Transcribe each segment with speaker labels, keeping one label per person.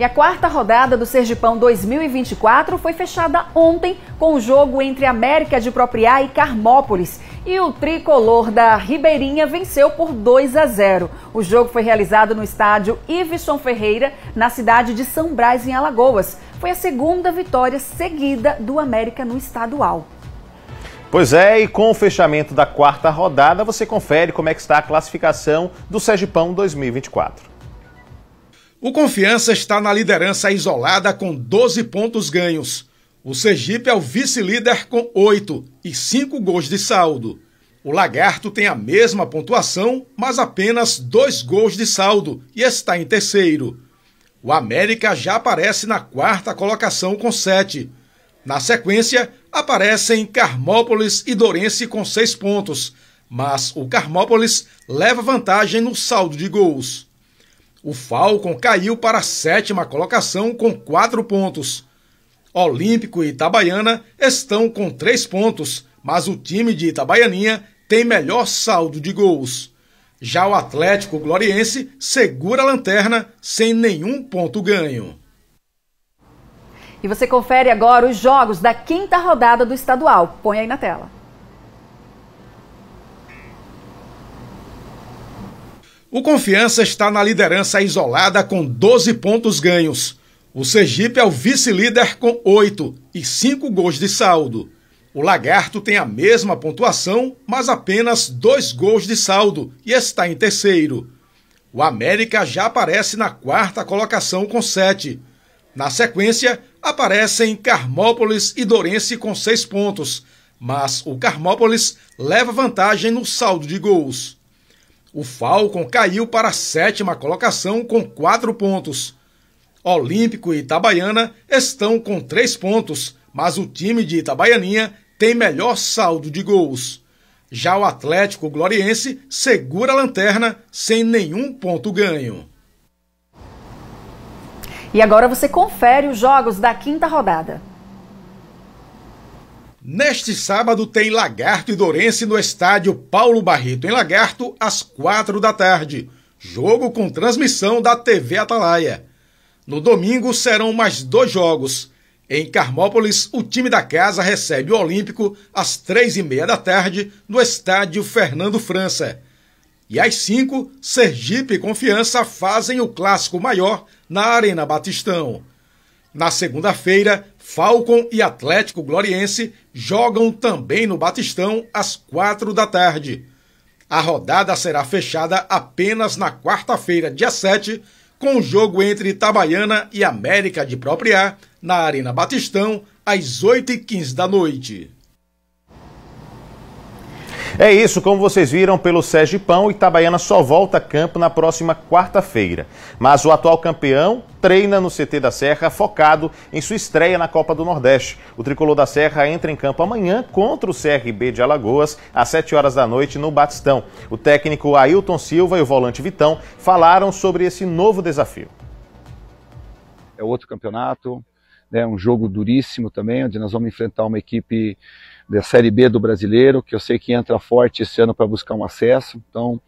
Speaker 1: E a quarta rodada do Sergipão 2024 foi fechada ontem com o jogo entre América de Propriá e Carmópolis. E o tricolor da Ribeirinha venceu por 2 a 0. O jogo foi realizado no estádio Iveson Ferreira, na cidade de São Brás, em Alagoas. Foi a segunda vitória seguida do América no estadual.
Speaker 2: Pois é, e com o fechamento da quarta rodada, você confere como é que está a classificação do Sergipão 2024.
Speaker 3: O Confiança está na liderança isolada com 12 pontos ganhos. O Sergipe é o vice-líder com 8 e 5 gols de saldo. O Lagarto tem a mesma pontuação, mas apenas 2 gols de saldo e está em terceiro. O América já aparece na quarta colocação com 7. Na sequência, aparecem Carmópolis e Dorense com 6 pontos, mas o Carmópolis leva vantagem no saldo de gols. O Falcon caiu para a sétima colocação com quatro pontos. Olímpico e Itabaiana estão com três pontos, mas o time de Itabaianinha tem melhor saldo de gols. Já o Atlético Gloriense segura a lanterna sem nenhum ponto ganho.
Speaker 1: E você confere agora os jogos da quinta rodada do estadual. Põe aí na tela.
Speaker 3: O Confiança está na liderança isolada com 12 pontos ganhos. O Sergipe é o vice-líder com 8 e 5 gols de saldo. O Lagarto tem a mesma pontuação, mas apenas 2 gols de saldo e está em terceiro. O América já aparece na quarta colocação com 7. Na sequência, aparecem Carmópolis e Dorense com 6 pontos, mas o Carmópolis leva vantagem no saldo de gols. O Falcon caiu para a sétima colocação com quatro pontos. Olímpico e Itabaiana estão com três pontos, mas o time de Itabaianinha tem melhor saldo de gols. Já o Atlético Gloriense segura a lanterna sem nenhum ponto ganho.
Speaker 1: E agora você confere os jogos da quinta rodada.
Speaker 3: Neste sábado tem Lagarto e Dourense no estádio Paulo Barreto, em Lagarto, às quatro da tarde. Jogo com transmissão da TV Atalaia. No domingo serão mais dois jogos. Em Carmópolis, o time da casa recebe o Olímpico às três e meia da tarde no estádio Fernando França. E às cinco, Sergipe e Confiança fazem o clássico maior na Arena Batistão. Na segunda-feira, Falcon e Atlético Gloriense jogam também no Batistão às quatro da tarde. A rodada será fechada apenas na quarta-feira, dia 7, com o jogo entre Itabaiana e América de Propriá, na Arena Batistão, às 8h15 da noite.
Speaker 2: É isso, como vocês viram pelo Sérgio Pão, Itabaiana só volta a campo na próxima quarta-feira. Mas o atual campeão treina no CT da Serra focado em sua estreia na Copa do Nordeste. O Tricolor da Serra entra em campo amanhã contra o CRB de Alagoas às 7 horas da noite no Batistão. O técnico Ailton Silva e o volante Vitão falaram sobre esse novo desafio.
Speaker 3: É outro campeonato, né, um jogo duríssimo também, onde nós vamos enfrentar uma equipe da Série B do Brasileiro, que eu sei que entra forte esse ano para buscar um acesso. Então,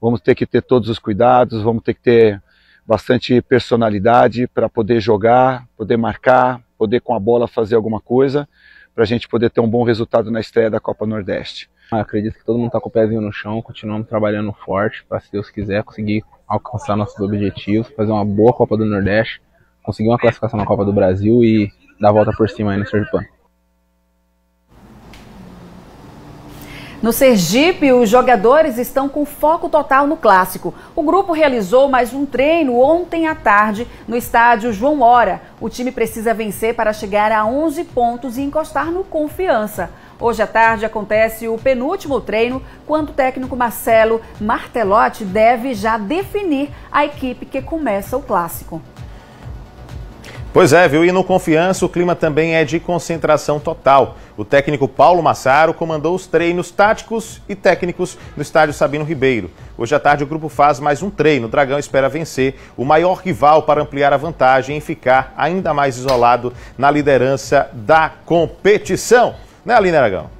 Speaker 3: vamos ter que ter todos os cuidados, vamos ter que ter bastante personalidade para poder jogar, poder marcar, poder com a bola fazer alguma coisa, para a gente poder ter um bom resultado na estreia da Copa Nordeste. Eu ah, acredito que todo mundo está com o pezinho no chão, continuamos trabalhando forte para, se Deus quiser, conseguir alcançar nossos objetivos, fazer uma boa Copa do Nordeste, conseguir uma classificação na Copa do Brasil e dar a volta por cima aí no Sergipano.
Speaker 1: No Sergipe, os jogadores estão com foco total no clássico. O grupo realizou mais um treino ontem à tarde no estádio João Hora. O time precisa vencer para chegar a 11 pontos e encostar no confiança. Hoje à tarde acontece o penúltimo treino, quando o técnico Marcelo Martelotti deve já definir a equipe que começa o clássico.
Speaker 2: Pois é, viu? E no Confiança o clima também é de concentração total. O técnico Paulo Massaro comandou os treinos táticos e técnicos no estádio Sabino Ribeiro. Hoje à tarde o grupo faz mais um treino. O Dragão espera vencer o maior rival para ampliar a vantagem e ficar ainda mais isolado na liderança da competição. Né, Aline Aragão?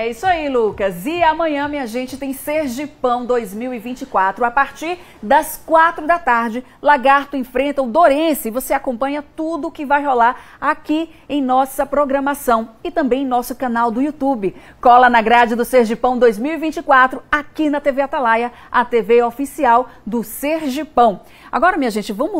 Speaker 1: É isso aí, Lucas. E amanhã, minha gente, tem Sergipão 2024. A partir das quatro da tarde, Lagarto enfrenta o Dorense. Você acompanha tudo o que vai rolar aqui em nossa programação e também em nosso canal do YouTube. Cola na grade do Sergipão 2024 aqui na TV Atalaia, a TV oficial do Sergipão. Agora, minha gente, vamos